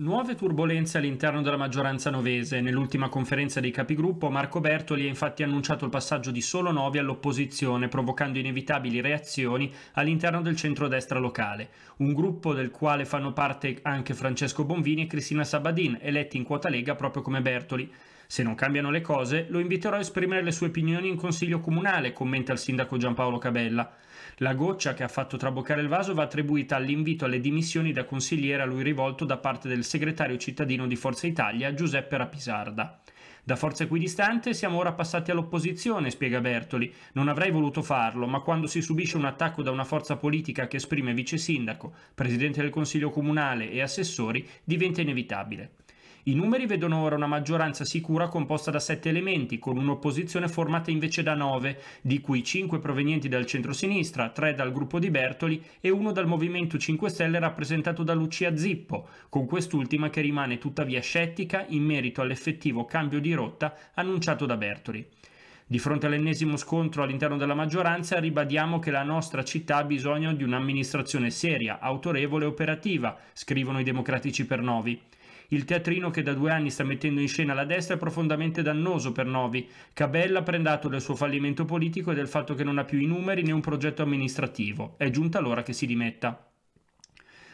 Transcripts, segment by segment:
Nuove turbulenze all'interno della maggioranza novese. Nell'ultima conferenza dei capigruppo Marco Bertoli ha infatti annunciato il passaggio di solo Novi all'opposizione, provocando inevitabili reazioni all'interno del centrodestra locale, un gruppo del quale fanno parte anche Francesco Bonvini e Cristina Sabadin, eletti in quota Lega proprio come Bertoli. Se non cambiano le cose, lo inviterò a esprimere le sue opinioni in consiglio comunale, commenta il sindaco Giampaolo Cabella. La goccia che ha fatto traboccare il vaso va attribuita all'invito alle dimissioni da consigliere a lui rivolto da parte del segretario cittadino di Forza Italia Giuseppe Rapisarda. Da forza equidistante siamo ora passati all'opposizione, spiega Bertoli. Non avrei voluto farlo, ma quando si subisce un attacco da una forza politica che esprime vice sindaco, presidente del consiglio comunale e assessori, diventa inevitabile. I numeri vedono ora una maggioranza sicura composta da sette elementi, con un'opposizione formata invece da nove, di cui cinque provenienti dal centro-sinistra, tre dal gruppo di Bertoli e uno dal Movimento 5 Stelle rappresentato da Lucia Zippo, con quest'ultima che rimane tuttavia scettica in merito all'effettivo cambio di rotta annunciato da Bertoli. Di fronte all'ennesimo scontro all'interno della maggioranza ribadiamo che la nostra città ha bisogno di un'amministrazione seria, autorevole e operativa, scrivono i democratici per Novi. Il teatrino che da due anni sta mettendo in scena la destra è profondamente dannoso per Novi. Cabella prende atto del suo fallimento politico e del fatto che non ha più i numeri né un progetto amministrativo. È giunta l'ora che si dimetta.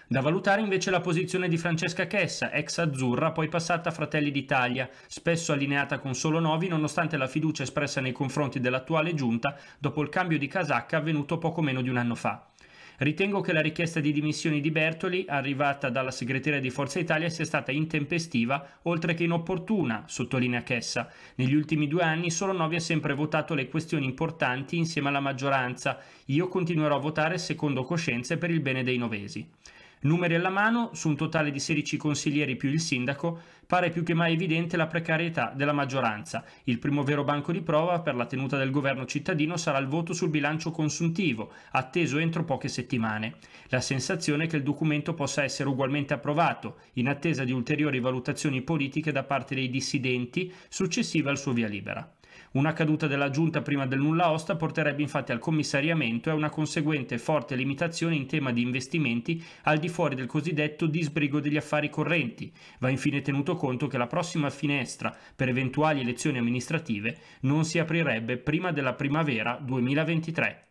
Da valutare invece la posizione di Francesca Chessa, ex azzurra, poi passata a Fratelli d'Italia, spesso allineata con solo Novi nonostante la fiducia espressa nei confronti dell'attuale giunta dopo il cambio di casacca avvenuto poco meno di un anno fa. Ritengo che la richiesta di dimissioni di Bertoli, arrivata dalla segreteria di Forza Italia, sia stata intempestiva oltre che inopportuna, sottolinea Chessa. Negli ultimi due anni solo Novi ha sempre votato le questioni importanti insieme alla maggioranza. Io continuerò a votare secondo coscienze per il bene dei novesi. Numeri alla mano, su un totale di 16 consiglieri più il sindaco, pare più che mai evidente la precarietà della maggioranza. Il primo vero banco di prova per la tenuta del governo cittadino sarà il voto sul bilancio consuntivo, atteso entro poche settimane. La sensazione è che il documento possa essere ugualmente approvato, in attesa di ulteriori valutazioni politiche da parte dei dissidenti successive al suo via libera. Una caduta della giunta prima del nulla osta porterebbe infatti al commissariamento e a una conseguente forte limitazione in tema di investimenti al di fuori del cosiddetto disbrigo degli affari correnti. Va infine tenuto conto che la prossima finestra per eventuali elezioni amministrative non si aprirebbe prima della primavera 2023.